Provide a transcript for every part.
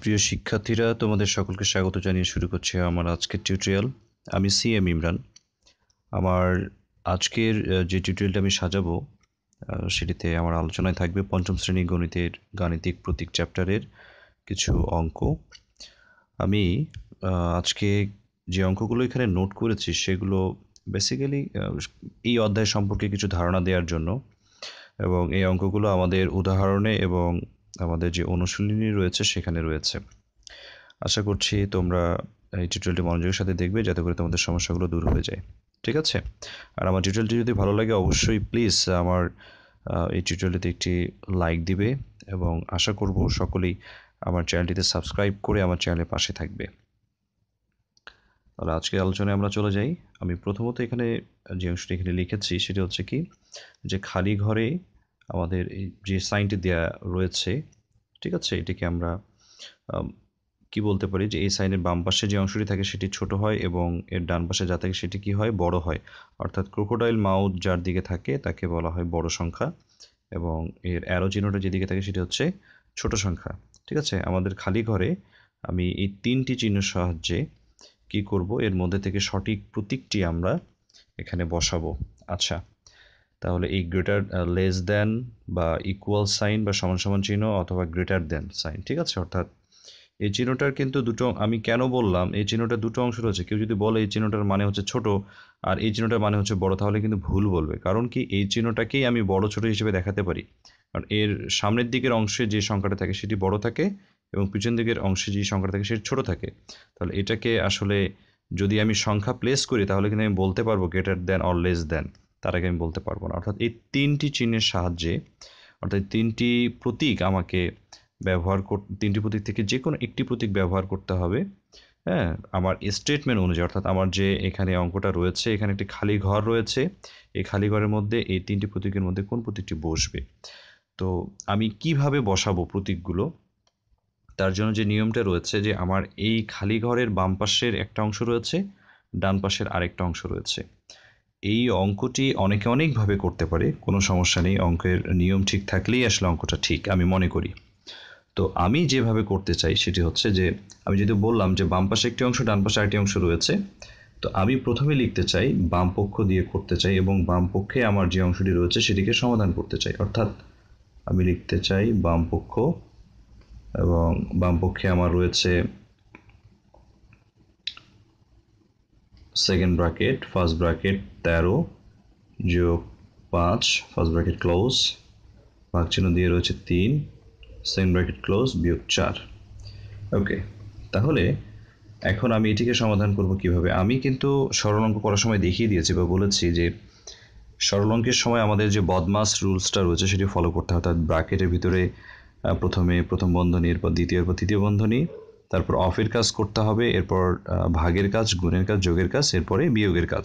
প্রিয় শিক্ষার্থীরা তোমাদের সকলকে স্বাগত জানিয়ে শুরু করছি আমার আজকের টিউটোরিয়াল আমি সি এম ইমরান আমার আজকের যে টিউটোরিয়ালটা আমি সাজাবো সেটিতে আমার আলোচনায় থাকবে পঞ্চম শ্রেণী গণিতের গাণিতিক প্রতীক চ্যাপ্টারের কিছু অঙ্ক আমি আজকে যে অঙ্কগুলো এখানে নোট করেছি সেগুলো বেসিক্যালি এই অধ্যায় সম্পর্কে কিছু ধারণা দেওয়ার জন্য এবং এই অঙ্কগুলো আমাদের উদাহরণে এবং আমাদের যে অনুশীলনী রয়েছে সেখানে রয়েছে আশা করছি তোমরা এই টিউটোরিয়ালটি মনোযোগের সাথে দেখবে যাতে করে তোমাদের সমস্যাগুলো দূর হয়ে যায় ঠিক আছে আর আমার টিউটোরিয়ালটি যদি ভালো লাগে অবশ্যই প্লিজ আমার এই টিউটোরিয়ালটিতে একটি লাইক দিবে এবং আশা করব সকলেই আমার চ্যানেলটিতে সাবস্ক্রাইব করে আমার চ্যানেলের পাশে থাকবে তাহলে আজকের আলোচনায় আমরা চলে যাই আমি প্রথমত এখানে যে অংশটি এখানে লিখেছি সেটি হচ্ছে কি যে খালি ঘরে আমাদের এই যে সাইনটি দেয়া রয়েছে ঠিক আছে এটিকে আমরা কি বলতে পারি যে এই সাইনের বাম পাশে যে অংশটি থাকে সেটি ছোট হয় এবং এর ডান পাশে যা থাকে সেটি কি হয় বড় হয় অর্থাৎ ক্রোকোডাইল মাউথ যার দিকে থাকে তাকে বলা হয় বড় সংখ্যা এবং এর অ্যারো চিহ্নটা যেদিকে থাকে সেটি হচ্ছে ছোট সংখ্যা ঠিক আছে আমাদের খালি ঘরে আমি এই তিনটি চিহ্নের সাহায্যে কি করব এর মধ্যে থেকে সঠিক প্রতীকটি আমরা এখানে বসাবো আচ্ছা তাহলে এই গ্রেটার লেস দেন বা ইকুয়াল সাইন বা সমান সমান চিহ্ন অথবা গ্রেটার দেন সাইন ঠিক আছে অর্থাৎ এই চিহ্নটার কিন্তু দুটো আমি কেন বললাম এই চিহ্নটা দুটো অংশ রয়েছে কেউ যদি বলে এই চিহ্নটার মানে হচ্ছে ছোট আর এই চিহ্নটার মানে হচ্ছে বড় তাহলে কিন্তু ভুল বলবে কারণ কি এই চিহ্নটাকেই আমি বড় ছোট হিসেবে দেখাতে পারি কারণ এর সামনের দিকের অংশে যে সংখ্যাটা থাকে সেটি বড় থাকে এবং পিছন দিকের অংশে যে সংখ্যাটা থাকে সেটি ছোট থাকে তাহলে এটাকে আসলে যদি আমি সংখ্যা প্লেস করি তাহলে কিন্তু আমি বলতে পারবো greater than or less than তার আগে আমি বলতে পারবো না অর্থাৎ এই তিনটি চিহ্নের সাহায্যে অর্থাৎ তিনটি প্রতীক আমাকে ব্যবহার কর তিনটি প্রতীক থেকে যে কোনো একটি প্রতীক ব্যবহার করতে হবে হ্যাঁ আমার স্টেটমেন্ট অনুযায়ী অর্থাৎ আমার যে এখানে অঙ্কটা রয়েছে এখানে একটি খালি ঘর রয়েছে এই খালি ঘরের মধ্যে এই তিনটি প্রতীকের মধ্যে কোন প্রতীকটি বসবে তো আমি কিভাবে বসাবো প্রতীকগুলো তার জন্য যে নিয়মটা রয়েছে যে আমার এই খালি ঘরের বাম পাশের একটা অংশ রয়েছে ডান পাশের আরেকটা অংশ রয়েছে এই অঙ্কটি অনেকে অনেকভাবে করতে পারে কোনো সমস্যা নেই অঙ্কের নিয়ম ঠিক থাকলেই আসলে অঙ্কটা ঠিক আমি মনে করি তো আমি যেভাবে করতে চাই সেটি হচ্ছে যে আমি যদি বললাম যে বাম পাশে একটি অংশ ডান পাশে একটি অংশ রয়েছে তো আমি প্রথমে লিখতে চাই বাম পক্ষ দিয়ে করতে চাই এবং বাম পক্ষে আমার যে অংশটি রয়েছে সেটিকে সমাধান করতে চাই অর্থাৎ আমি লিখতে চাই বাম পক্ষ এবং বাম পক্ষে আমার রয়েছে সেকেন্ড ব্র্যাকেট ফার্স্ট ব্র্যাকেট তেরো যোগ পাঁচ ফার্স্ট ব্র্যাকেট ক্লোজ ভাগ চিহ্ন দিয়ে রয়েছে তিন সেকেন্ড ব্র্যাকেট ক্লোজ বিয়োগ চার ওকে তাহলে এখন আমি এটিকে সমাধান করব কিভাবে আমি কিন্তু সরল অঙ্ক করার সময় দেখিয়ে দিয়েছি বা বলেছি যে সরল অঙ্কের সময় আমাদের যে বদমাস রুলসটা রয়েছে সেটি ফলো করতে হয় অর্থাৎ ব্র্যাকেটের ভিতরে প্রথমে প্রথম বন্ধনী এরপর দ্বিতীয় এরপর তৃতীয় বন্ধনী তারপর অফের কাজ করতে হবে এরপর ভাগের কাজ গুণের কাজ যোগের কাজ এরপরে বিয়োগের কাজ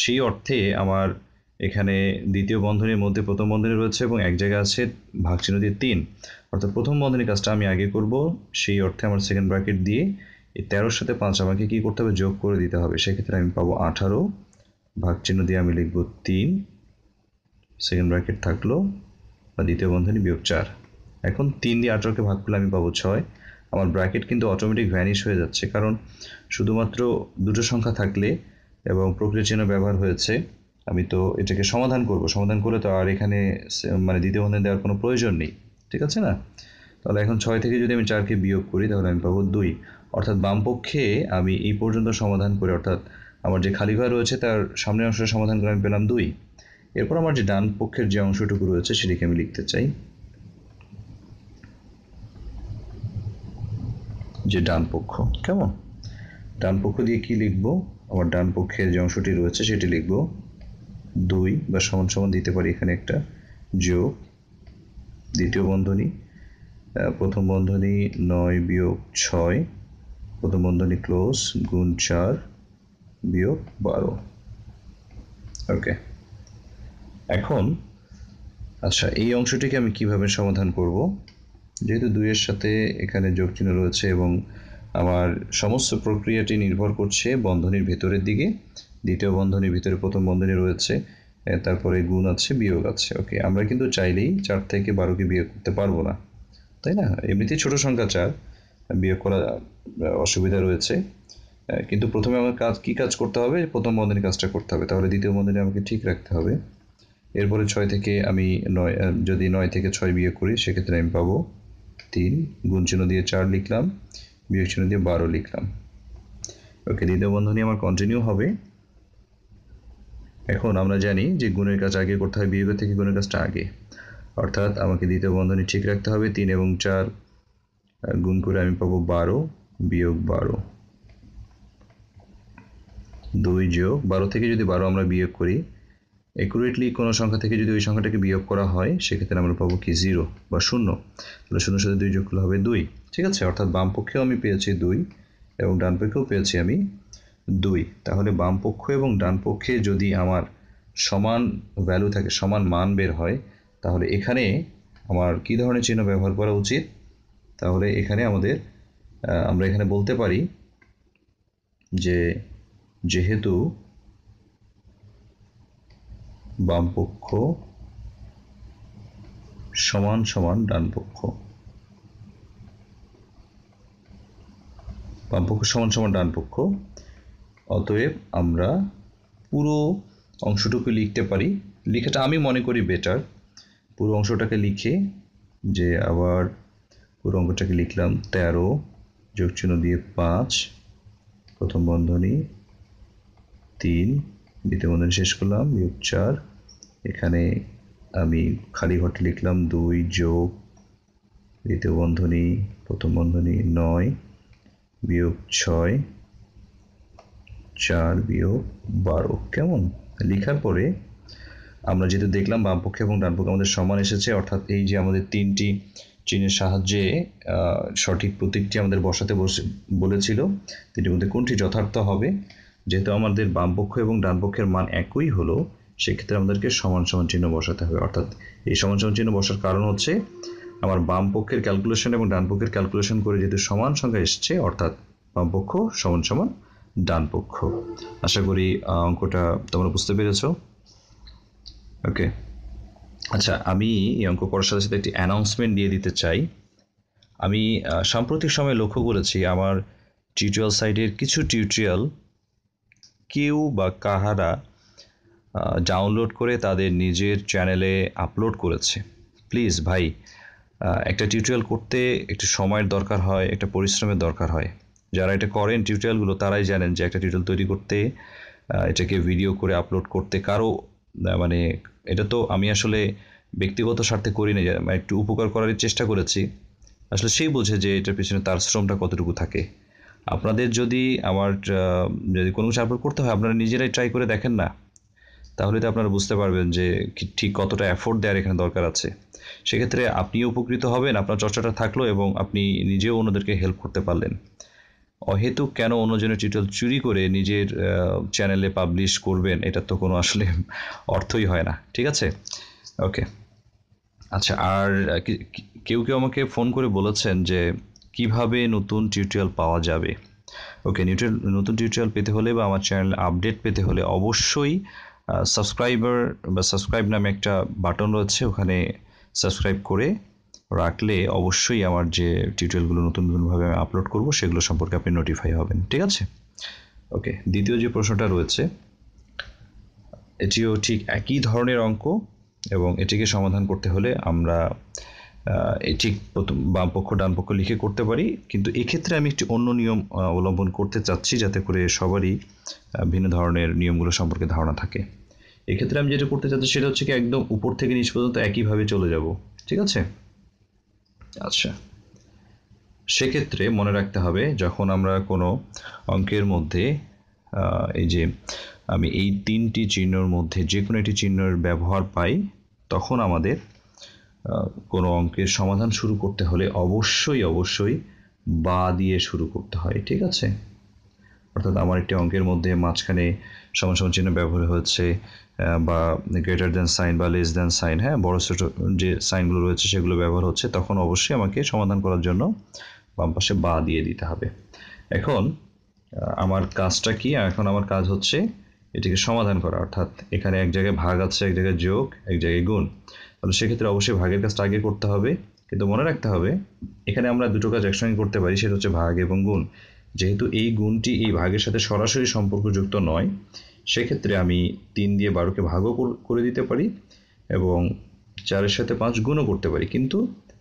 সেই অর্থে আমার এখানে দ্বিতীয় বন্ধনের মধ্যে প্রথম বন্ধনী রয়েছে এবং এক জায়গায় আছে ভাগচিহ্ন দিয়ে তিন অর্থাৎ প্রথম বন্ধনের কাজটা আমি আগে করব সেই অর্থে আমার সেকেন্ড ব্র্যাকেট দিয়ে এই তেরোর সাথে পাঁচ আমাকে কী করতে হবে যোগ করে দিতে হবে সেক্ষেত্রে আমি পাবো আঠারো ভাগচিহ্ন দিয়ে আমি লিখব তিন সেকেন্ড ব্র্যাকেট থাকলো বা দ্বিতীয় বন্ধনী বিয়োগ চার এখন তিন দিয়ে আঠারোকে ভাগ করলে আমি পাবো ছয় আমার ব্র্যাকেট কিন্তু অটোমেটিক ভ্যানিশ হয়ে যাচ্ছে কারণ শুধুমাত্র দুটো সংখ্যা থাকলে এবং প্রক্রিয়া চিহ্ন ব্যবহার হয়েছে আমি তো এটাকে সমাধান করব সমাধান করলে তো আর এখানে মানে দ্বিতীয় বন্ধন দেওয়ার কোনো প্রয়োজন নেই ঠিক আছে না তাহলে এখন ছয় থেকে যদি আমি চারকে বিয়োগ করি তাহলে আমি পাবো দুই অর্থাৎ বামপক্ষে আমি এই পর্যন্ত সমাধান করি অর্থাৎ আমার যে খালি ঘর রয়েছে তার সামনের অংশটা সমাধান করে আমি পেলাম দুই এরপর আমার যে ডান পক্ষের যে অংশটুকু রয়েছে সেটিকে আমি লিখতে চাই যে ডান পক্ষ কেমন ডান পক্ষ দিয়ে কি লিখব আমার ডান পক্ষের যে অংশটি রয়েছে সেটি লিখব দুই বা সমান সমান দিতে পারি এখানে একটা যোগ দ্বিতীয় বন্ধনী প্রথম বন্ধনী নয় বিয়োগ ছয় প্রথম বন্ধনী ক্লোজ গুণ চার বিয়োগ বারো ওকে এখন আচ্ছা এই অংশটিকে আমি কিভাবে সমাধান করব যেহেতু দুইয়ের সাথে এখানে চিহ্ন রয়েছে এবং আমার সমস্ত প্রক্রিয়াটি নির্ভর করছে বন্ধনীর ভেতরের দিকে দ্বিতীয় বন্ধনীর ভিতরে প্রথম বন্ধনী রয়েছে তারপরে গুণ আছে বিয়োগ আছে ওকে আমরা কিন্তু চাইলেই চার থেকে বারোকে বিয়োগ করতে পারবো না তাই না এমনিতেই ছোট সংখ্যা চার বিয়োগ করা অসুবিধা রয়েছে কিন্তু প্রথমে আমার কাজ কী কাজ করতে হবে প্রথম বন্ধনী কাজটা করতে হবে তাহলে দ্বিতীয় বন্ধনী আমাকে ঠিক রাখতে হবে এরপরে ছয় থেকে আমি নয় যদি নয় থেকে ছয় বিয়োগ করি সেক্ষেত্রে আমি পাবো তিন গুণ চিহ্ন দিয়ে চার লিখলাম বিয়োগ চিহ্ন দিয়ে বারো লিখলাম ওকে দ্বিতীয় বন্ধনী আমার কন্টিনিউ হবে এখন আমরা জানি যে গুণের কাজ আগে করতে হয় বিয়োগের থেকে গুণের কাজটা আগে অর্থাৎ আমাকে দ্বিতীয় বন্ধনী ঠিক রাখতে হবে তিন এবং চার গুণ করে আমি পাবো বারো বিয়োগ বারো দুই যোগ বারো থেকে যদি বারো আমরা বিয়োগ করি অ্যাকুরেটলি কোনো সংখ্যা থেকে যদি ওই সংখ্যাটাকে বিয়োগ করা হয় সেক্ষেত্রে আমরা পাবো কি জিরো বা শূন্য তাহলে শূন্য সাথে দুই যোগ করলে হবে দুই ঠিক আছে অর্থাৎ বাম পক্ষেও আমি পেয়েছি দুই এবং ডান পক্ষেও পেয়েছি আমি দুই তাহলে বাম পক্ষ এবং ডান পক্ষে যদি আমার সমান ভ্যালু থাকে সমান মান বের হয় তাহলে এখানে আমার কি ধরনের চিহ্ন ব্যবহার করা উচিত তাহলে এখানে আমাদের আমরা এখানে বলতে পারি যে যেহেতু বামপক্ষ সমান সমান ডানপক্ষ বামপক্ষ সমান সমান ডানপক্ষ অতএব আমরা পুরো অংশটুকু লিখতে পারি লিখাটা আমি মনে করি বেটার পুরো অংশটাকে লিখে যে আবার পুরো অঙ্কটাকে লিখলাম তেরো যোগ চিহ্ন দিয়ে পাঁচ প্রথম বন্ধনী তিন দ্বিতীয় বন্ধনী শেষ করলাম বিয়োগ চার এখানে আমি খালি ঘট লিখলাম দুই যোগ দ্বিতীয় বন্ধনী প্রথম বন্ধনী নয় বিয়োগ ছয় চার বিয়োগ বারো কেমন লেখার পরে আমরা যেহেতু দেখলাম বামপক্ষে এবং ডানপক্ষে আমাদের সমান এসেছে অর্থাৎ এই যে আমাদের তিনটি চিহ্নের সাহায্যে সঠিক প্রতীকটি আমাদের বসাতে বসে বলেছিল তিনটির মধ্যে কোনটি যথার্থ হবে যেহেতু আমাদের বামপক্ষ এবং ডানপক্ষের মান একই হলো সেক্ষেত্রে আমাদেরকে সমান সমান চিহ্ন বসাতে হবে অর্থাৎ এই সমান সমান চিহ্ন বসার কারণ হচ্ছে আমার বাম পক্ষের ক্যালকুলেশন এবং ডান পক্ষের ক্যালকুলেশন করে যেহেতু সমান সংখ্যা এসছে অর্থাৎ বাম পক্ষ সমান সমান ডান পক্ষ আশা করি অঙ্কটা তোমরা বুঝতে পেরেছ ওকে আচ্ছা আমি এই অঙ্ক করার সাথে সাথে একটি অ্যানাউন্সমেন্ট দিয়ে দিতে চাই আমি সাম্প্রতিক সময়ে লক্ষ্য করেছি আমার টিউটোরিয়াল সাইডের কিছু টিউটোরিয়াল কেউ বা কাহারা ডাউনলোড করে তাদের নিজের চ্যানেলে আপলোড করেছে প্লিজ ভাই একটা টিউটোরিয়াল করতে একটু সময়ের দরকার হয় একটা পরিশ্রমের দরকার হয় যারা এটা করেন টিউটোরিয়ালগুলো তারাই জানেন যে একটা টিউটোরিয়াল তৈরি করতে এটাকে ভিডিও করে আপলোড করতে কারো মানে এটা তো আমি আসলে ব্যক্তিগত স্বার্থে করিনি মানে একটু উপকার করার চেষ্টা করেছি আসলে সেই বোঝে যে এটার পিছনে তার শ্রমটা কতটুকু থাকে আপনাদের যদি আমার যদি কোনো কিছু আপলোড করতে হয় আপনারা নিজেরাই ট্রাই করে দেখেন না তাহলে তো আপনারা বুঝতে পারবেন যে ঠিক কতটা অ্যাফোর্ড দেওয়ার এখানে দরকার আছে সেক্ষেত্রে আপনিও উপকৃত হবেন আপনার চর্চাটা থাকলো এবং আপনি নিজেও অন্যদেরকে হেল্প করতে পারলেন অহেতু কেন অন্যজনের টিউটোরিয়াল চুরি করে নিজের চ্যানেলে পাবলিশ করবেন এটা তো কোনো আসলে অর্থই হয় না ঠিক আছে ওকে আচ্ছা আর কেউ কেউ আমাকে ফোন করে বলেছেন যে কিভাবে নতুন টিউটোরিয়াল পাওয়া যাবে ওকে নতুন টিউটোরিয়াল পেতে হলে বা আমার চ্যানেল আপডেট পেতে হলে অবশ্যই সাবস্ক্রাইবার বা সাবস্ক্রাইব নামে একটা বাটন রয়েছে ওখানে সাবস্ক্রাইব করে রাখলে অবশ্যই আমার যে টিউটোরিয়ালগুলো নতুন নতুনভাবে আমি আপলোড করব সেগুলো সম্পর্কে আপনি নোটিফাই হবেন ঠিক আছে ওকে দ্বিতীয় যে প্রশ্নটা রয়েছে এটিও ঠিক একই ধরনের অঙ্ক এবং এটিকে সমাধান করতে হলে আমরা ঠিক প্রথম বাম ডান ডানপক্ষ লিখে করতে পারি কিন্তু এক্ষেত্রে আমি একটি অন্য নিয়ম অবলম্বন করতে চাচ্ছি যাতে করে সবারই ভিন্ন ধরনের নিয়মগুলো সম্পর্কে ধারণা থাকে এক্ষেত্রে আমি যেটা করতে চাচ্ছি সেটা হচ্ছে কি একদম উপর থেকে নিচ পর্যন্ত একইভাবে চলে যাব ঠিক আছে আচ্ছা সেক্ষেত্রে মনে রাখতে হবে যখন আমরা কোনো অঙ্কের মধ্যে এই যে আমি এই তিনটি চিহ্নর মধ্যে যে কোনো একটি চিহ্নের ব্যবহার পাই তখন আমাদের কোনো অঙ্কের সমাধান শুরু করতে হলে অবশ্যই অবশ্যই বা দিয়ে শুরু করতে হয় ঠিক আছে অর্থাৎ আমার একটি অঙ্কের মধ্যে মাঝখানে সমান চিহ্ন ব্যবহার হয়েছে বা গ্রেটার দেন সাইন বা লেস দেন সাইন হ্যাঁ বড় ছোটো যে সাইনগুলো রয়েছে সেগুলো ব্যবহার হচ্ছে তখন অবশ্যই আমাকে সমাধান করার জন্য বাম পাশে বা দিয়ে দিতে হবে এখন আমার কাজটা কি এখন আমার কাজ হচ্ছে এটিকে সমাধান করা অর্থাৎ এখানে এক জায়গায় ভাগ আছে এক জায়গায় যোগ এক জায়গায় গুণ তাহলে সেক্ষেত্রে অবশ্যই ভাগের কাজটা আগে করতে হবে কিন্তু মনে রাখতে হবে এখানে আমরা দুটো কাজ একসঙ্গে করতে পারি সেটা হচ্ছে ভাগ এবং গুণ যেহেতু এই গুণটি এই ভাগের সাথে সরাসরি সম্পর্কযুক্ত নয় সেক্ষেত্রে আমি তিন দিয়ে বারোকে ভাগও করে দিতে পারি এবং চারের সাথে পাঁচ গুণও করতে পারি কিন্তু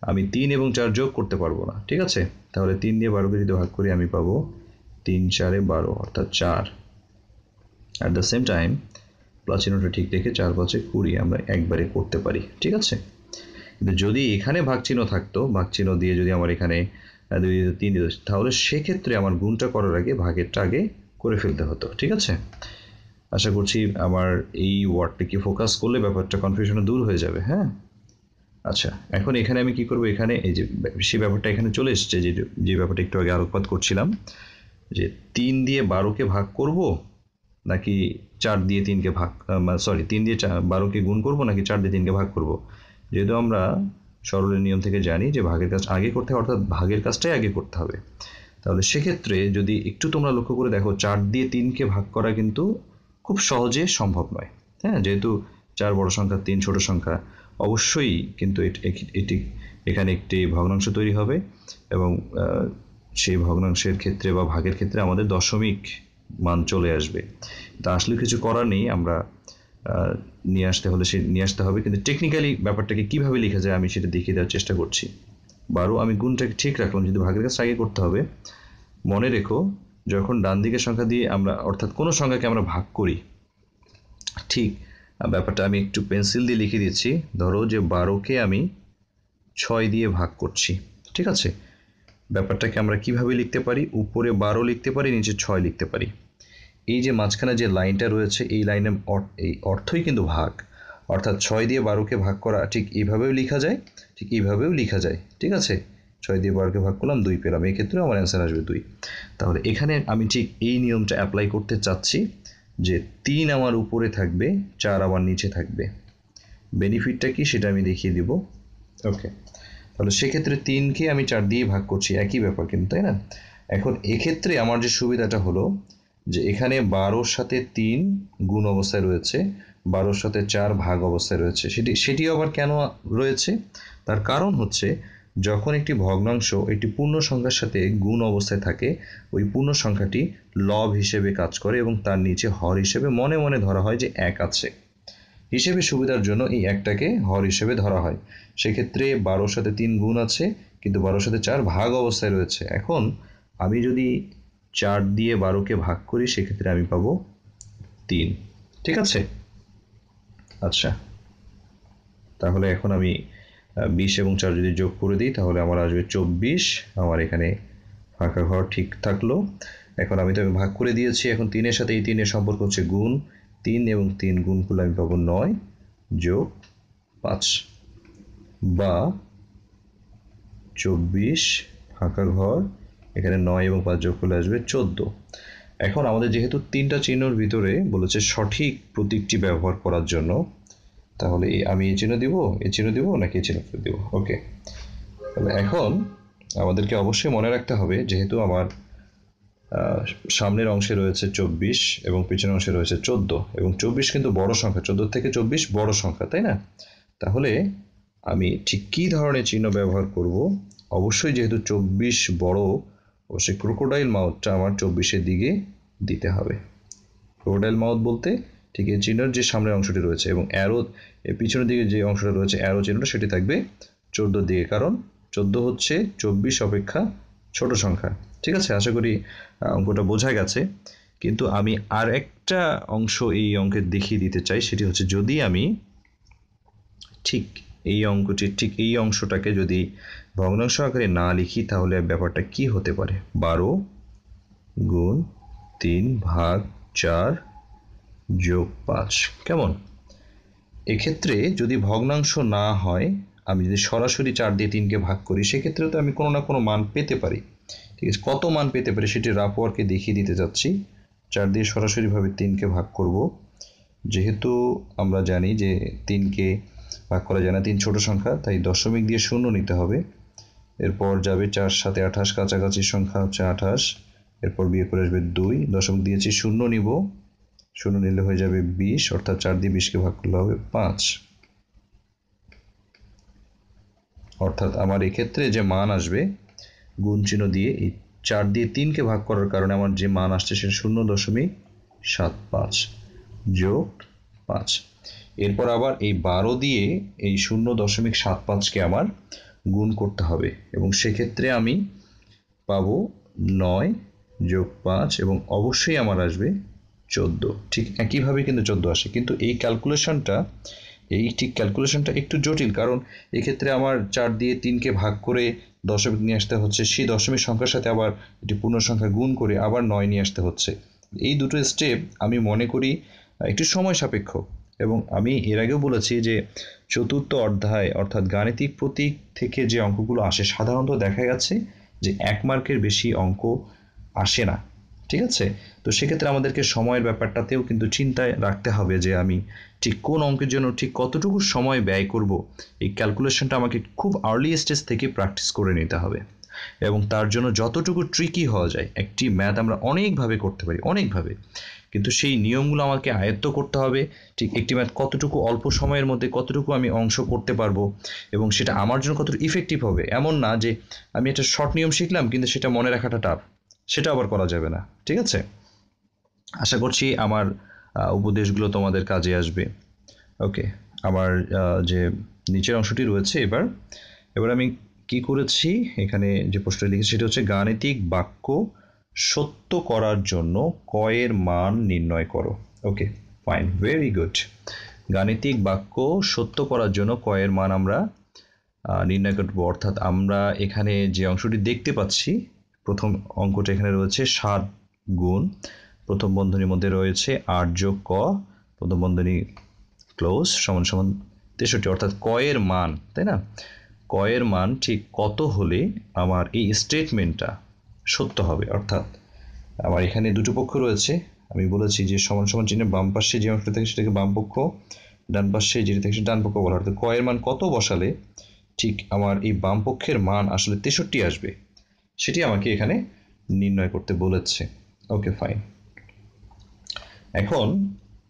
আমি তিন এবং চার যোগ করতে পারবো না ঠিক আছে তাহলে তিন দিয়ে বারোকে যদি ভাগ করি আমি পাবো তিন চারে বারো অর্থাৎ চার at the same time plus চিহ্নটা ঠিক রেখে চার পাঁচে কুড়ি আমরা একবারে করতে পারি ঠিক আছে কিন্তু যদি এখানে ভাগ চিহ্ন থাকতো ভাগ চিহ্ন দিয়ে যদি আমার এখানে দুই তিন দিতে তাহলে সেক্ষেত্রে আমার গুণটা করার আগে ভাগেরটা আগে করে ফেলতে হতো ঠিক আছে আশা করছি আমার এই ওয়ার্ডটিকে ফোকাস করলে ব্যাপারটা কনফিউশনে দূর হয়ে যাবে হ্যাঁ আচ্ছা এখন এখানে আমি কি করব এখানে এই যে সে ব্যাপারটা এখানে চলে এসছে যে যে ব্যাপারটা একটু আগে আলোকপাত করছিলাম যে তিন দিয়ে বারোকে ভাগ করব নাকি চার দিয়ে তিনকে ভাগ সরি তিন দিয়ে চার বারোকে গুণ করব নাকি চার দিয়ে তিনকে ভাগ করব যেহেতু আমরা সরলের নিয়ম থেকে জানি যে ভাগের কাজ আগে করতে হবে অর্থাৎ ভাগের কাজটাই আগে করতে হবে তাহলে সেক্ষেত্রে যদি একটু তোমরা লক্ষ্য করে দেখো চার দিয়ে তিনকে ভাগ করা কিন্তু খুব সহজে সম্ভব নয় হ্যাঁ যেহেতু চার বড় সংখ্যা তিন ছোট সংখ্যা অবশ্যই কিন্তু এটি এখানে একটি ভগ্নাংশ তৈরি হবে এবং সেই ভগ্নাংশের ক্ষেত্রে বা ভাগের ক্ষেত্রে আমাদের দশমিক মান চলে আসবে তা আসলে কিছু করার নেই আমরা নিয়ে আসতে হলে সে নিয়ে আসতে হবে কিন্তু টেকনিক্যালি ব্যাপারটাকে কীভাবে লিখা যায় আমি সেটা দেখিয়ে দেওয়ার চেষ্টা করছি বারো আমি গুণটাকে ঠিক রাখলাম যদি ভাগের কাছে আগে করতে হবে মনে রেখো যখন ডান দিকের সংখ্যা দিয়ে আমরা অর্থাৎ কোনো সংখ্যাকে আমরা ভাগ করি ঠিক ব্যাপারটা আমি একটু পেন্সিল দিয়ে লিখে দিচ্ছি ধরো যে বারোকে আমি ছয় দিয়ে ভাগ করছি ঠিক আছে ব্যাপারটাকে আমরা কিভাবে লিখতে পারি উপরে বারো লিখতে পারি নিচে ছয় লিখতে পারি এই যে মাঝখানে যে লাইনটা রয়েছে এই লাইনের এই অর্থই কিন্তু ভাগ অর্থাৎ ছয় দিয়ে বারোকে ভাগ করা ঠিক এইভাবেও লেখা যায় ঠিক এইভাবেও লেখা যায় ঠিক আছে ছয় দিয়ে বারোকে ভাগ করলাম দুই পেলাম এই ক্ষেত্রে আমার অ্যান্সার আসবে দুই তাহলে এখানে আমি ঠিক এই নিয়মটা অ্যাপ্লাই করতে চাচ্ছি যে তিন আমার উপরে থাকবে চার আমার নিচে থাকবে বেনিফিটটা কি সেটা আমি দেখিয়ে দিব ওকে তাহলে সেক্ষেত্রে তিনকে আমি চার দিয়ে ভাগ করছি একই ব্যাপার কিন্তু তাই না এখন এক্ষেত্রে আমার যে সুবিধাটা হলো যে এখানে বারোর সাথে তিন গুণ অবস্থায় রয়েছে বারোর সাথে চার ভাগ অবস্থায় রয়েছে সেটি সেটিও আবার কেন রয়েছে তার কারণ হচ্ছে যখন একটি ভগ্নাংশ একটি পূর্ণ সংখ্যার সাথে গুণ অবস্থায় থাকে ওই পূর্ণ সংখ্যাটি লব হিসেবে কাজ করে এবং তার নিচে হর হিসেবে মনে মনে ধরা হয় যে এক আছে হিসেবে সুবিধার জন্য এই একটাকে হর হিসেবে ধরা হয় সেক্ষেত্রে বারোর সাথে তিন গুণ আছে কিন্তু বারোর সাথে চার ভাগ অবস্থায় রয়েছে এখন আমি যদি চার দিয়ে বারোকে ভাগ করি সেক্ষেত্রে আমি পাব তিন ঠিক আছে আচ্ছা তাহলে এখন আমি বিশ এবং চার যদি যোগ করে দিই তাহলে আমার আসবে চব্বিশ আমার এখানে ফাঁকা ঘর ঠিক থাকলো এখন আমি তো ভাগ করে দিয়েছি এখন তিনের সাথে এই তিনের সম্পর্ক হচ্ছে গুণ তিন এবং তিন গুণ করলে আমি পাবো নয় যোগ পাঁচ বা চব্বিশ ফাঁকা ঘর এখানে নয় এবং পাঁচ যোগ করলে আসবে চোদ্দো এখন আমাদের যেহেতু তিনটা চিহ্নর ভিতরে বলেছে সঠিক প্রতীকটি ব্যবহার করার জন্য তাহলে আমি এ চিহ্ন দিব এ চিহ্ন দিব নাকি এ চিহ্ন দিব ওকে তাহলে এখন আমাদেরকে অবশ্যই মনে রাখতে হবে যেহেতু আমার সামনের অংশে রয়েছে চব্বিশ এবং পিছনের অংশে রয়েছে চোদ্দো এবং চব্বিশ কিন্তু বড় সংখ্যা চোদ্দো থেকে চব্বিশ বড় সংখ্যা তাই না তাহলে আমি ঠিক কী ধরনের চিহ্ন ব্যবহার করব অবশ্যই যেহেতু চব্বিশ বড় অবশ্যই ক্রোকোডাইল মাউথটা আমার চব্বিশের দিকে দিতে হবে ক্রোকোডাইল মাউথ বলতে ঠিক এই চিহ্নের যে সামনের অংশটি রয়েছে এবং অ্যারো পিছনের দিকে যে অংশটা রয়েছে অ্যারো চিহ্নটা সেটি থাকবে চোদ্দোর দিকে কারণ চোদ্দ হচ্ছে চব্বিশ অপেক্ষা ছোট সংখ্যা ঠিক আছে আশা করি অঙ্কটা বোঝা গেছে কিন্তু আমি আর একটা অংশ এই অঙ্কে দেখিয়ে দিতে চাই সেটি হচ্ছে যদি আমি ঠিক এই অঙ্কটি ঠিক এই অংশটাকে যদি ভগ্নাংশ আকারে না লিখি তাহলে ব্যাপারটা কি হতে পারে বারো গুণ তিন ভাগ চার যোগ পাঁচ কেমন এক্ষেত্রে যদি ভগ্নাংশ না হয় আমি যদি সরাসরি চার দিয়ে তিনকে ভাগ করি সেক্ষেত্রে তো আমি কোনো না কোনো মান পেতে পারি ঠিক আছে কত মান পেতে পারি সেটি রাপওয়ারকে দেখিয়ে দিতে যাচ্ছি চার দিয়ে সরাসরিভাবে তিনকে ভাগ করব যেহেতু আমরা জানি যে তিনকে ভাগ করা যায় না তিন ছোট সংখ্যা তাই দশমিক দিয়ে শূন্য নিতে হবে এরপর যাবে চার সাথে আঠাশ কাছাকাছি সংখ্যা হচ্ছে আঠাশ এরপর বিয়ে করে আসবে দুই দশমিক দিয়েছি শূন্য নিব শূন্য নিলে হয়ে যাবে বিশ অর্থাৎ চার দিয়ে বিশকে ভাগ করলে হবে পাঁচ অর্থাৎ আমার এক্ষেত্রে যে মান আসবে গুণ চিহ্ন দিয়ে এই চার দিয়ে তিনকে ভাগ করার কারণে আমার যে মান আসছে সেটা শূন্য দশমিক সাত পাঁচ যোগ পাঁচ এরপর আবার এই বারো দিয়ে এই শূন্য দশমিক সাত পাঁচকে আমার গুণ করতে হবে এবং সেক্ষেত্রে আমি পাবো নয় যোগ পাঁচ এবং অবশ্যই আমার আসবে চোদ্দ ঠিক একইভাবে কিন্তু চোদ্দ আসে কিন্তু এই ক্যালকুলেশনটা এই ঠিক ক্যালকুলেশনটা একটু জটিল কারণ এক্ষেত্রে আমার চার দিয়ে তিনকে ভাগ করে দশমিক নিয়ে আসতে হচ্ছে সেই দশমিক সংখ্যার সাথে আবার এটি পূর্ণ সংখ্যা গুণ করে আবার নয় নিয়ে আসতে হচ্ছে এই দুটো স্টেপ আমি মনে করি একটু সময় সাপেক্ষ এবং আমি এর আগেও বলেছি যে চতুর্থ অধ্যায় অর্থাৎ গাণিতিক প্রতীক থেকে যে অঙ্কগুলো আসে সাধারণত দেখা গেছে যে এক মার্কের বেশি অঙ্ক আসে না ঠিক আছে তো সেক্ষেত্রে আমাদেরকে সময়ের ব্যাপারটাতেও কিন্তু চিন্তায় রাখতে হবে যে আমি ঠিক কোন অঙ্কের জন্য ঠিক কতটুকু সময় ব্যয় করব এই ক্যালকুলেশনটা আমাকে খুব আর্লি স্টেজ থেকে প্র্যাকটিস করে নিতে হবে এবং তার জন্য যতটুকু ট্রিকি হওয়া যায় একটি ম্যাথ আমরা অনেকভাবে করতে পারি অনেকভাবে কিন্তু সেই নিয়মগুলো আমাকে আয়ত্ত করতে হবে ঠিক একটি ম্যাথ কতটুকু অল্প সময়ের মধ্যে কতটুকু আমি অংশ করতে পারবো এবং সেটা আমার জন্য কতটুকু ইফেক্টিভ হবে এমন না যে আমি একটা শর্ট নিয়ম শিখলাম কিন্তু সেটা মনে রাখাটা টাফ সেটা আবার করা যাবে না ঠিক আছে আশা করছি আমার উপদেশগুলো তোমাদের কাজে আসবে ওকে আমার যে নিচের অংশটি রয়েছে এবার এবার আমি কি করেছি এখানে যে প্রশ্নটা লিখেছি সেটা হচ্ছে গাণিতিক বাক্য সত্য করার জন্য কয়ের মান নির্ণয় করো ওকে ফাইন ভেরি গুড গাণিতিক বাক্য সত্য করার জন্য কয়ের মান আমরা নির্ণয় করব অর্থাৎ আমরা এখানে যে অংশটি দেখতে পাচ্ছি প্রথম অঙ্কটা এখানে রয়েছে সাত গুণ প্রথম বন্ধনীর মধ্যে রয়েছে আট যোগ ক প্রথম বন্ধনী ক্লোজ সমান সমান তেষট্টি অর্থাৎ কয়ের মান তাই না কয়ের মান ঠিক কত হলে আমার এই স্টেটমেন্টটা সত্য হবে অর্থাৎ আমার এখানে দুটো পক্ষ রয়েছে আমি বলেছি যে সমান সমান চিহ্নে বাম পাশে যে অংশটা থাকে সেটাকে বাম পক্ষ ডান পাশে যেটা থাকে সেটা ডান পক্ষ বলা অর্থাৎ কয়ের মান কত বসালে ঠিক আমার এই বাম পক্ষের মান আসলে তেষট্টি আসবে সেটি আমাকে এখানে নির্ণয় করতে বলেছে ওকে ফাইন এখন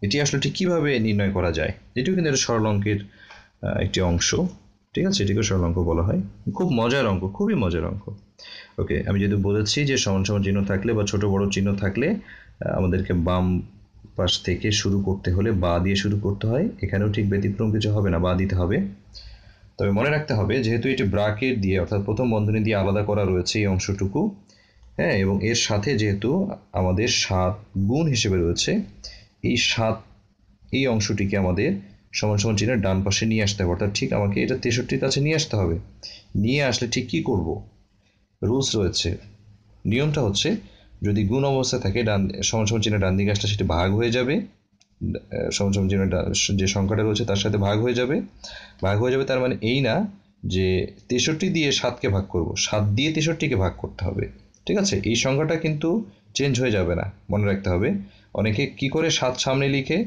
এটি আসলে ঠিক কীভাবে নির্ণয় করা যায় এটিও কিন্তু এটা সরল অঙ্কের একটি অংশ ঠিক আছে এটিকে সরল অঙ্ক বলা হয় খুব মজার অঙ্ক খুবই মজার অঙ্ক ওকে আমি যেহেতু বলেছি যে সমান সমান চিহ্ন থাকলে বা ছোট বড় চিহ্ন থাকলে আমাদেরকে বাম পাশ থেকে শুরু করতে হলে বা দিয়ে শুরু করতে হয় এখানেও ঠিক ব্যতিক্রম কিছু হবে না বা দিতে হবে তবে মনে রাখতে হবে যেহেতু এটি ব্রাকেট দিয়ে অর্থাৎ প্রথম বন্ধনী দিয়ে আলাদা করা রয়েছে এই অংশটুকু হ্যাঁ এবং এর সাথে যেহেতু আমাদের সাত গুণ হিসেবে রয়েছে এই সাত এই অংশটিকে আমাদের সমান সমান চিহ্নের ডান পাশে নিয়ে আসতে হবে অর্থাৎ ঠিক আমাকে এটা তেষট্টির কাছে নিয়ে আসতে হবে নিয়ে আসলে ঠিক কী করব রুলস রয়েছে নিয়মটা হচ্ছে যদি গুণ অবস্থা থাকে ডান সমান সমান চিহ্নের ডান দিকে আসলে সেটি ভাগ হয়ে যাবে সমসম সবুজ যে সংখ্যাটা রয়েছে তার সাথে ভাগ হয়ে যাবে ভাগ হয়ে যাবে তার মানে এই না যে তেষট্টি দিয়ে সাতকে ভাগ করব সাত দিয়ে তেষট্টিকে ভাগ করতে হবে ঠিক আছে এই সংখ্যাটা কিন্তু চেঞ্জ হয়ে যাবে না মনে রাখতে হবে অনেকে কি করে সাত সামনে লিখে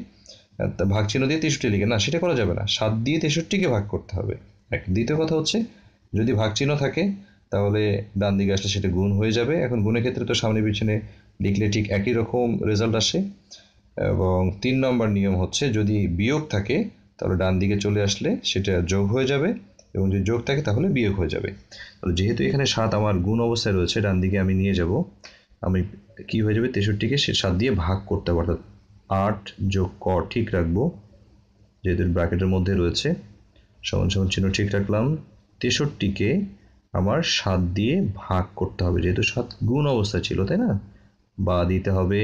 ভাগ চিহ্ন দিয়ে তেষট্টি লিখে না সেটা করা যাবে না সাত দিয়ে তেষট্টিকে ভাগ করতে হবে এক দ্বিতীয় কথা হচ্ছে যদি ভাগ চিহ্ন থাকে তাহলে ডান দিকে আসলে সেটা গুণ হয়ে যাবে এখন গুণের ক্ষেত্রে তো সামনে পিছনে লিখলে ঠিক একই রকম রেজাল্ট আসে এবং তিন নম্বর নিয়ম হচ্ছে যদি বিয়োগ থাকে তাহলে ডান দিকে চলে আসলে সেটা যোগ হয়ে যাবে এবং যদি যোগ থাকে তাহলে বিয়োগ হয়ে যাবে তাহলে যেহেতু এখানে সাত আমার গুণ অবস্থায় রয়েছে ডান দিকে আমি নিয়ে যাব আমি কি হয়ে যাবে তেষট্টিকে সে সাত দিয়ে ভাগ করতে হবে অর্থাৎ আট যোগ ক ঠিক রাখবো যেহেতু ব্র্যাকেটের মধ্যে রয়েছে সমান সমান চিহ্ন ঠিক রাখলাম তেষট্টিকে আমার সাত দিয়ে ভাগ করতে হবে যেহেতু সাত গুণ অবস্থা ছিল তাই না বা দিতে হবে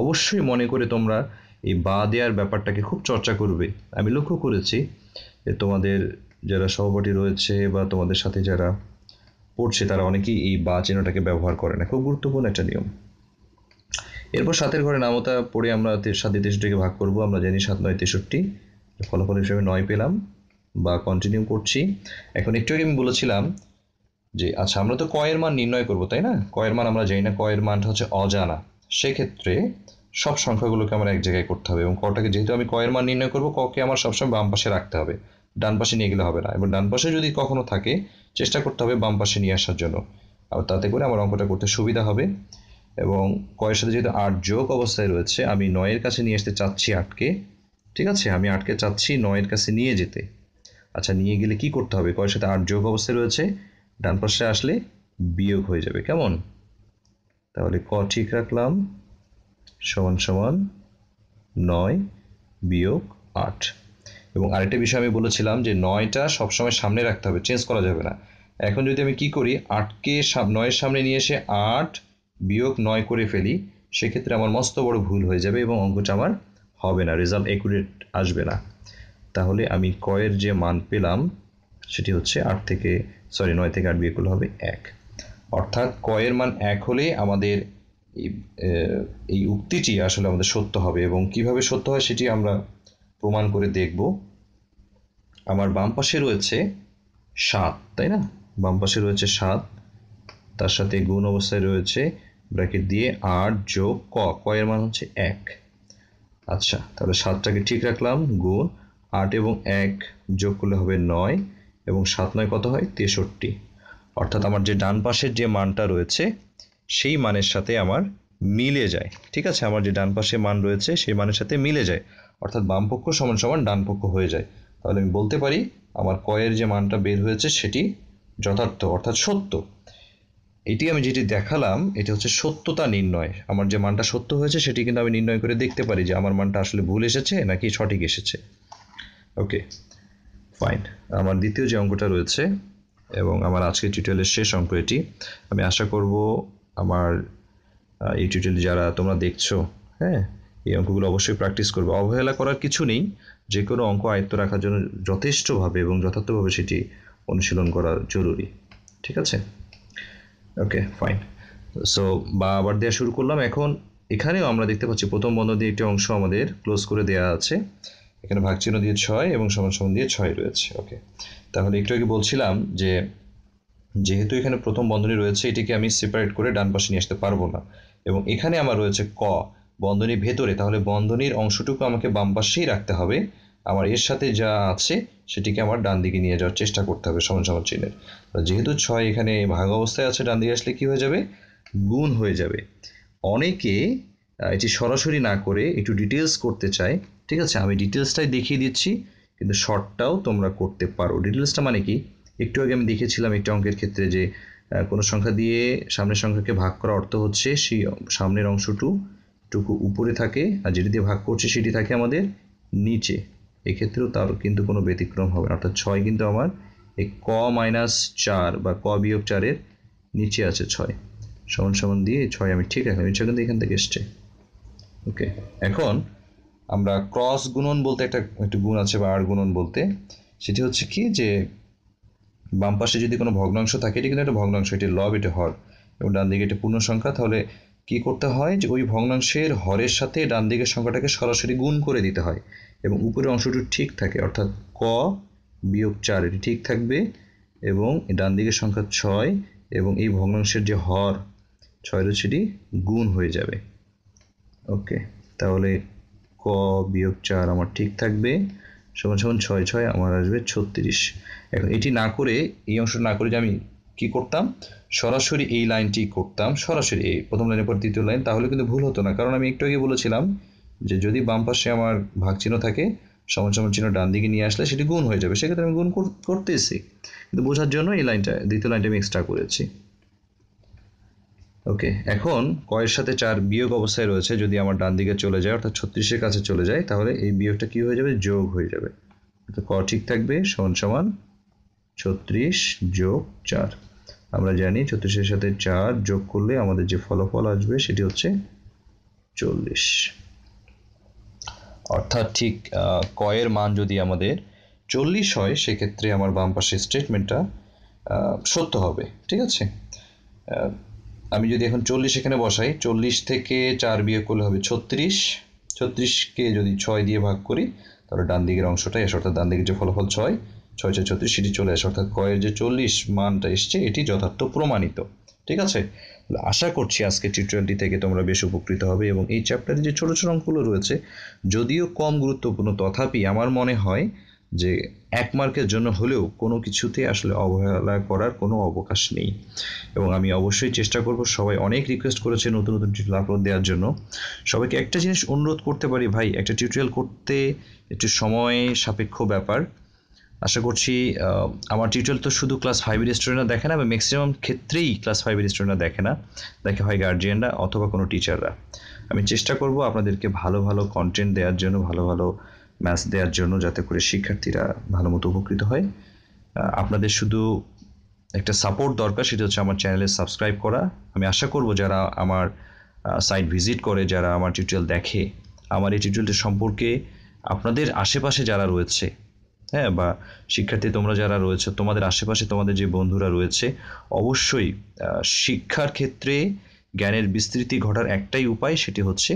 অবশ্যই মনে করে তোমরা এই বা দেওয়ার ব্যাপারটাকে খুব চর্চা করবে আমি লক্ষ্য করেছি যে তোমাদের যারা সহপাঠী রয়েছে বা তোমাদের সাথে যারা পড়ছে তারা অনেকেই এই বা চিহ্নটাকে ব্যবহার করে না খুব গুরুত্বপূর্ণ একটা নিয়ম এরপর সাতের ঘরে নামতা পড়ে আমরা সাত তেষট্টিকে ভাগ করব আমরা জানি সাত নয় তেষট্টি ফলাফল হিসেবে নয় পেলাম বা কন্টিনিউ করছি এখন একটু আগে আমি বলেছিলাম যে আচ্ছা আমরা তো কয়ের মান নির্ণয় করব তাই না কয়ের মান আমরা জানি না কয়ের মানটা হচ্ছে অজানা সেক্ষেত্রে সব সংখ্যাগুলোকে আমার এক জায়গায় করতে হবে এবং কটাকে যেহেতু আমি কয়ের মান নির্ণয় করবো ককে আমার সবসময় বাম পাশে রাখতে হবে ডান পাশে নিয়ে গেলে হবে না এবং ডান পাশে যদি কখনো থাকে চেষ্টা করতে হবে বাম পাশে নিয়ে আসার জন্য আর তাতে করে আমার অঙ্কটা করতে সুবিধা হবে এবং কয়ের সাথে যেহেতু আট যোগ অবস্থায় রয়েছে আমি নয়ের কাছে নিয়ে আসতে চাচ্ছি আটকে ঠিক আছে আমি আটকে চাচ্ছি নয়ের কাছে নিয়ে যেতে আচ্ছা নিয়ে গেলে কি করতে হবে কয়ের সাথে আট যোগ অবস্থায় রয়েছে ডান পাশে আসলে বিয়োগ হয়ে যাবে কেমন তাহলে ক ঠিক রাখলাম সমান সমান নয় বিয়োগ আট এবং আরেকটা বিষয় আমি বলেছিলাম যে নয়টা সবসময় সামনে রাখতে হবে চেঞ্জ করা যাবে না এখন যদি আমি কি করি আটকে নয়ের সামনে নিয়ে এসে আট বিয়োগ নয় করে ফেলি সেক্ষেত্রে আমার মস্ত বড় ভুল হয়ে যাবে এবং অঙ্কটা আমার হবে না রেজাল্ট অ্যাকুরেট আসবে না তাহলে আমি কয়ের যে মান পেলাম সেটি হচ্ছে আট থেকে সরি নয় থেকে আট বিয়োগ করলে হবে এক অর্থাৎ কয়ের মান এক হলে আমাদের এই উক্তিটি আসলে আমাদের সত্য হবে এবং কিভাবে সত্য হয় সেটি আমরা প্রমাণ করে দেখব আমার বাম পাশে রয়েছে সাত তাই না বাম পাশে রয়েছে সাত তার সাথে গুণ অবস্থায় রয়েছে ব্র্যাকেট দিয়ে আট যোগ ক কয়ের মান হচ্ছে এক আচ্ছা তাহলে সাতটাকে ঠিক রাখলাম গুণ আট এবং এক যোগ করলে হবে নয় এবং সাত নয় কত হয় তেষট্টি অর্থাৎ আমার যে ডান পাশের যে মানটা রয়েছে সেই মানের সাথে আমার মিলে যায় ঠিক আছে আমার যে ডান পাশে মান রয়েছে সেই মানের সাথে মিলে যায় অর্থাৎ বাম পক্ষ সমান সমান ডান পক্ষ হয়ে যায় তাহলে আমি বলতে পারি আমার কয়ের যে মানটা বের হয়েছে সেটি যথার্থ অর্থাৎ সত্য এটি আমি যেটি দেখালাম এটি হচ্ছে সত্যতা নির্ণয় আমার যে মানটা সত্য হয়েছে সেটি কিন্তু আমি নির্ণয় করে দেখতে পারি যে আমার মানটা আসলে ভুল এসেছে নাকি সঠিক এসেছে ওকে ফাইন আমার দ্বিতীয় যে অঙ্কটা রয়েছে এবং আমার আজকের টিউটোরিয়ালের শেষ অঙ্ক এটি আমি আশা করব আমার এই টিউটোরিয়াল যারা তোমরা দেখছো হ্যাঁ এই অঙ্কগুলো অবশ্যই প্র্যাকটিস করবে অবহেলা করার কিছু নেই যে কোনো অঙ্ক আয়ত্ত রাখার জন্য যথেষ্টভাবে এবং যথার্থভাবে সেটি অনুশীলন করা জরুরি ঠিক আছে ওকে ফাইন সো বা আবার দেওয়া শুরু করলাম এখন এখানেও আমরা দেখতে পাচ্ছি প্রথম বন্ধ দিয়ে একটি অংশ আমাদের ক্লোজ করে দেয়া আছে এখানে ভাগ চিহ্ন দিয়ে ছয় এবং সমান সমান দিয়ে ছয় রয়েছে ওকে তাহলে একটু আগে বলছিলাম যে যেহেতু এখানে প্রথম বন্ধনী রয়েছে এটিকে আমি সেপারেট করে ডান পাশে নিয়ে আসতে পারবো না এবং এখানে আমার রয়েছে ক বন্ধনীর ভেতরে তাহলে বন্ধনীর অংশটুকু আমাকে বাম পাশেই রাখতে হবে আমার এর সাথে যা আছে সেটিকে আমার ডান দিকে নিয়ে যাওয়ার চেষ্টা করতে হবে সমান সমান চিহ্নের যেহেতু ছয় এখানে ভাগ অবস্থায় আছে ডান দিকে আসলে কী হয়ে যাবে গুণ হয়ে যাবে অনেকে এটি সরাসরি না করে একটু ডিটেলস করতে চায় ঠিক আছে আমি ডিটেলসটাই দেখিয়ে দিচ্ছি কিন্তু শর্টটাও তোমরা করতে পারো ডিটেলসটা মানে কি একটু আগে আমি দেখেছিলাম একটি অঙ্কের ক্ষেত্রে যে কোনো সংখ্যা দিয়ে সামনের সংখ্যাকে ভাগ করা অর্থ হচ্ছে সেই সামনের অংশটু টুকু উপরে থাকে আর যেটি দিয়ে ভাগ করছে সেটি থাকে আমাদের নিচে এক্ষেত্রেও তার কিন্তু কোনো ব্যতিক্রম হবে না অর্থাৎ ছয় কিন্তু আমার এই ক মাইনাস চার বা ক বিয়োগ চারের নিচে আছে ছয় সমান সমান দিয়ে ছয় আমি ঠিক রাখলাম ছয় কিন্তু এখান থেকে এসছে ওকে এখন আমরা ক্রস গুণন বলতে একটা একটু গুণ আছে বা আর গুণন বলতে সেটি হচ্ছে কি যে বাম পাশে যদি কোনো ভগ্নাংশ থাকে এটি কিন্তু একটা ভগ্নাংশ এটি লব এটা হর এবং ডান দিকে এটা পূর্ণ সংখ্যা তাহলে কি করতে হয় যে ওই ভগ্নাংশের হরের সাথে ডান দিকের সংখ্যাটাকে সরাসরি গুণ করে দিতে হয় এবং উপরের অংশটি ঠিক থাকে অর্থাৎ ক বিয়োগ চার এটি ঠিক থাকবে এবং ডান দিকের সংখ্যা ছয় এবং এই ভগ্নাংশের যে হর ছয় রয়েছে গুণ হয়ে যাবে ওকে তাহলে ক বিয়োগ চার আমার ঠিক থাকবে সমান সমান ছয় ছয় আমার আসবে ছত্রিশ এখন এটি না করে এই অংশ না করে যে আমি কি করতাম সরাসরি এই লাইনটি করতাম সরাসরি এই প্রথম লাইনের পর দ্বিতীয় লাইন তাহলে কিন্তু ভুল হতো না কারণ আমি একটু আগে বলেছিলাম যে যদি বাম পাশে আমার ভাগ চিহ্ন থাকে সমান সমান চিহ্ন ডান দিকে নিয়ে আসলে সেটি গুণ হয়ে যাবে সেক্ষেত্রে আমি গুণ করতেছি কিন্তু বোঝার জন্য এই লাইনটা দ্বিতীয় লাইনটা আমি এক্সট্রা করেছি ওকে এখন কয়ের সাথে চার বিয়োগ অবস্থায় রয়েছে যদি আমার ডান দিকে চলে যায় অর্থাৎ ছত্রিশের কাছে চলে যায় তাহলে এই বিয়োগটা কী হয়ে যাবে যোগ হয়ে যাবে ক ঠিক থাকবে সমান সমান ছত্রিশ যোগ চার আমরা জানি ছত্রিশের সাথে চার যোগ করলে আমাদের যে ফলাফল আসবে সেটি হচ্ছে চল্লিশ অর্থাৎ ঠিক কয়ের মান যদি আমাদের চল্লিশ হয় সেক্ষেত্রে আমার বাম পাশের স্টেটমেন্টটা সত্য হবে ঠিক আছে আমি যদি এখন চল্লিশ এখানে বসাই চল্লিশ থেকে চার বিয়োগ করলে হবে ছত্রিশ ছত্রিশকে যদি ছয় দিয়ে ভাগ করি তাহলে ডান দিকের অংশটাই আসে অর্থাৎ ডান দিকের যে ফলাফল ছয় ছয় ছয় ছত্রিশ সেটি চলে আসে অর্থাৎ কয়ের যে চল্লিশ মানটা এসছে এটি যথার্থ প্রমাণিত ঠিক আছে আশা করছি আজকে টিউটোরিয়ালটি থেকে তোমরা বেশ উপকৃত হবে এবং এই চ্যাপ্টারে যে ছোটো ছোটো অঙ্কগুলো রয়েছে যদিও কম গুরুত্বপূর্ণ তথাপি আমার মনে হয় যে এক মার্কের জন্য হলেও কোনো কিছুতে আসলে অবহেলা করার কোনো অবকাশ নেই এবং আমি অবশ্যই চেষ্টা করব সবাই অনেক রিকোয়েস্ট করেছে নতুন নতুন টিউটোরিয়াল আপলোড দেওয়ার জন্য সবাইকে একটা জিনিস অনুরোধ করতে পারি ভাই একটা টিউটোরিয়াল করতে একটু সময় সাপেক্ষ ব্যাপার আশা করছি আমার টিউটোরিয়াল তো শুধু ক্লাস ফাইভের স্টুডেন্টরা দেখে না বা ম্যাক্সিমাম ক্ষেত্রেই ক্লাস ফাইভের স্টুডেন্টরা দেখে না দেখে হয় গার্জিয়ানরা অথবা কোনো টিচাররা আমি চেষ্টা করব আপনাদেরকে ভালো ভালো কন্টেন্ট দেওয়ার জন্য ভালো ভালো ম্যাচ দেওয়ার জন্য যাতে করে শিক্ষার্থীরা ভালো মতো উপকৃত হয় আপনাদের শুধু একটা সাপোর্ট দরকার সেটা হচ্ছে আমার চ্যানেলে সাবস্ক্রাইব করা আমি আশা করব যারা আমার সাইট ভিজিট করে যারা আমার টিউটোরিয়াল দেখে আমার এই টিউটোরিয়ালটি সম্পর্কে আপনাদের আশেপাশে যারা রয়েছে হ্যাঁ বা শিক্ষার্থী তোমরা যারা রয়েছে তোমাদের আশেপাশে তোমাদের যে বন্ধুরা রয়েছে অবশ্যই শিক্ষার ক্ষেত্রে জ্ঞানের বিস্তৃতি ঘটার একটাই উপায় সেটি হচ্ছে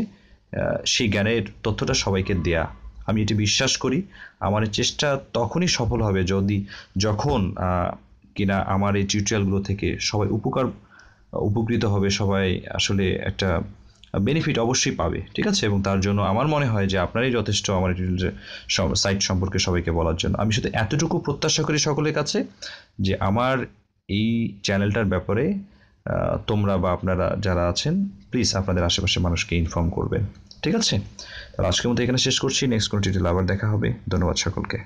সেই জ্ঞানের তথ্যটা সবাইকে দেয়া আমি এটি বিশ্বাস করি আমার চেষ্টা তখনই সফল হবে যদি যখন কিনা আমার এই টিউটোরিয়ালগুলো থেকে সবাই উপকার উপকৃত হবে সবাই আসলে একটা বেনিফিট অবশ্যই পাবে ঠিক আছে এবং তার জন্য আমার মনে হয় যে আপনারই যথেষ্ট আমার সাইট সম্পর্কে সবাইকে বলার জন্য আমি শুধু এতটুকু প্রত্যাশা করি সকলের কাছে যে আমার এই চ্যানেলটার ব্যাপারে তোমরা বা আপনারা যারা আছেন প্লিজ আপনাদের আশেপাশে মানুষকে ইনফর্ম করবেন ঠিক আছে তাহলে আজকের মতো এখানে শেষ করছি নেক্সট কোনো টিটেল আবার দেখা হবে ধন্যবাদ সকলকে